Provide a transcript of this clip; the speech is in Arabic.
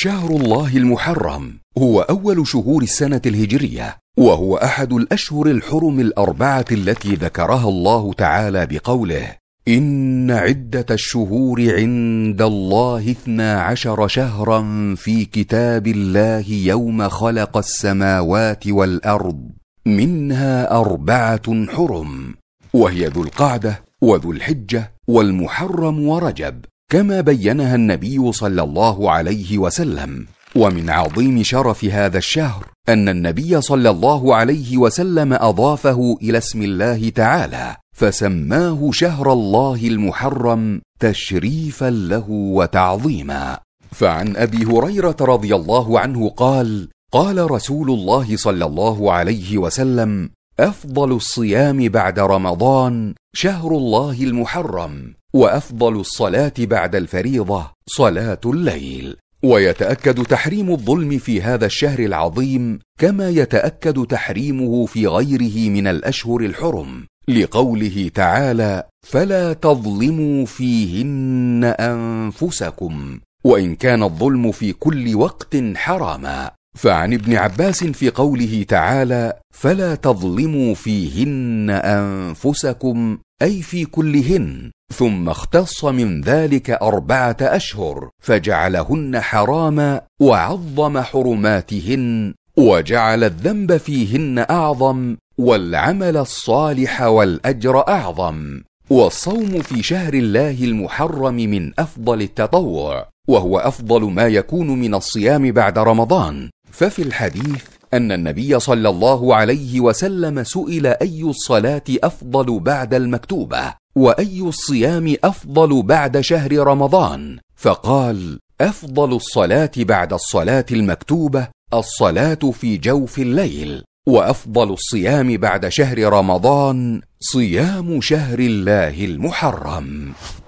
شهر الله المحرم هو أول شهور السنة الهجرية، وهو أحد الأشهر الحرم الأربعة التي ذكرها الله تعالى بقوله: إن عدة الشهور عند الله اثنا عشر شهرا في كتاب الله يوم خلق السماوات والأرض منها أربعة حرم وهي ذو القعدة وذو الحجة والمحرم ورجب كما بينها النبي صلى الله عليه وسلم ومن عظيم شرف هذا الشهر ان النبي صلى الله عليه وسلم اضافه الى اسم الله تعالى فسماه شهر الله المحرم تشريفا له وتعظيما فعن ابي هريره رضي الله عنه قال قال رسول الله صلى الله عليه وسلم افضل الصيام بعد رمضان شهر الله المحرم وافضل الصلاه بعد الفريضه صلاه الليل ويتاكد تحريم الظلم في هذا الشهر العظيم كما يتاكد تحريمه في غيره من الاشهر الحرم لقوله تعالى فلا تظلموا فيهن انفسكم وان كان الظلم في كل وقت حراما فعن ابن عباس في قوله تعالى فلا تظلموا فيهن انفسكم اي في كلهن ثم اختص من ذلك اربعه اشهر فجعلهن حراما وعظم حرماتهن وجعل الذنب فيهن اعظم والعمل الصالح والاجر اعظم والصوم في شهر الله المحرم من افضل التطوع وهو افضل ما يكون من الصيام بعد رمضان ففي الحديث ان النبي صلى الله عليه وسلم سئل اي الصلاه افضل بعد المكتوبه واي الصيام افضل بعد شهر رمضان فقال افضل الصلاه بعد الصلاه المكتوبه الصلاه في جوف الليل وافضل الصيام بعد شهر رمضان صيام شهر الله المحرم